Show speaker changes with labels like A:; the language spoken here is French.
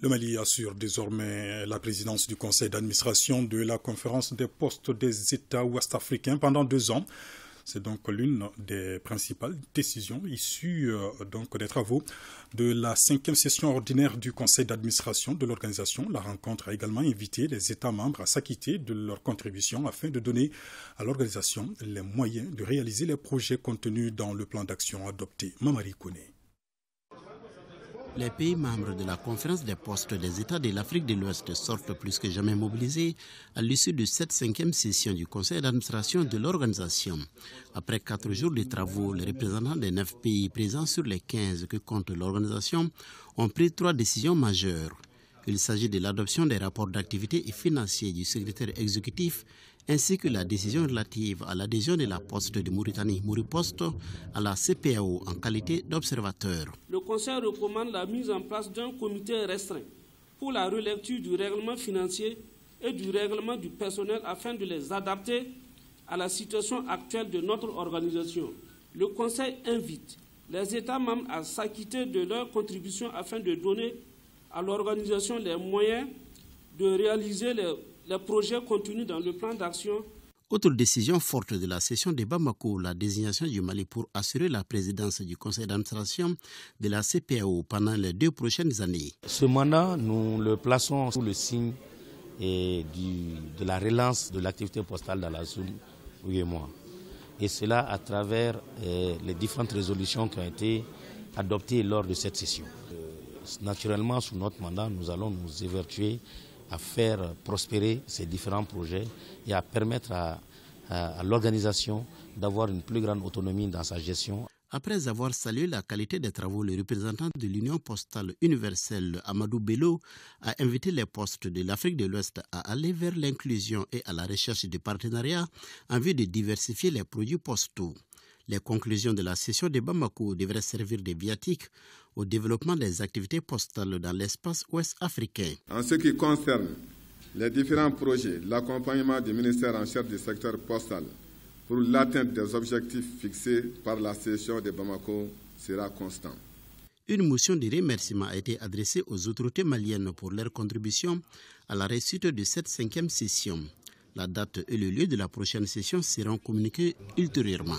A: Le Mali assure désormais la présidence du conseil d'administration de la conférence des postes des États ouest-africains pendant deux ans. C'est donc l'une des principales décisions issues euh, donc des travaux de la cinquième session ordinaire du conseil d'administration de l'organisation. La rencontre a également invité les États membres à s'acquitter de leur contribution afin de donner à l'organisation les moyens de réaliser les projets contenus dans le plan d'action adopté. Mamari
B: les pays membres de la conférence des postes des États de l'Afrique de l'Ouest sortent plus que jamais mobilisés à l'issue de cette cinquième session du conseil d'administration de l'organisation. Après quatre jours de travaux, les représentants des neuf pays présents sur les 15 que compte l'organisation ont pris trois décisions majeures. Il s'agit de l'adoption des rapports d'activité et financiers du secrétaire exécutif ainsi que la décision relative à l'adhésion de la poste de Mauritanie, Mouriposte à la CPAO en qualité d'observateur.
C: Le Conseil recommande la mise en place d'un comité restreint pour la relecture du règlement financier et du règlement du personnel afin de les adapter à la situation actuelle de notre organisation. Le Conseil invite les États membres à s'acquitter de leurs contributions afin de donner à l'organisation les moyens de réaliser les le projet continue dans le plan d'action
B: autre décision forte de la session de Bamako, la désignation du Mali pour assurer la présidence du conseil d'administration de la CPAO pendant les deux prochaines années. Ce mandat,
D: nous le plaçons sous le signe eh, de la relance de l'activité postale dans la zone oui Et cela à travers eh, les différentes résolutions qui ont été adoptées lors de cette session. Euh, naturellement, sous notre mandat, nous allons nous évertuer à faire prospérer ces différents projets et à permettre à, l'organisation d'avoir une plus grande autonomie dans sa gestion.
B: Après avoir salué la qualité des travaux, le représentant de l'Union postale universelle, Amadou Bello, a invité les postes de l'Afrique de l'Ouest à aller vers l'inclusion et à la recherche de partenariats en vue de diversifier les produits postaux. Les conclusions de la session de Bamako devraient servir de biatique au développement des activités postales dans l'espace ouest africain.
E: En ce qui concerne les différents projets, l'accompagnement du ministère en chef du secteur postal pour l'atteinte des objectifs fixés par la session de Bamako sera constant.
B: Une motion de remerciement a été adressée aux autorités maliennes pour leur contribution à la réussite de cette cinquième session. La date et le lieu de la prochaine session seront communiqués ultérieurement.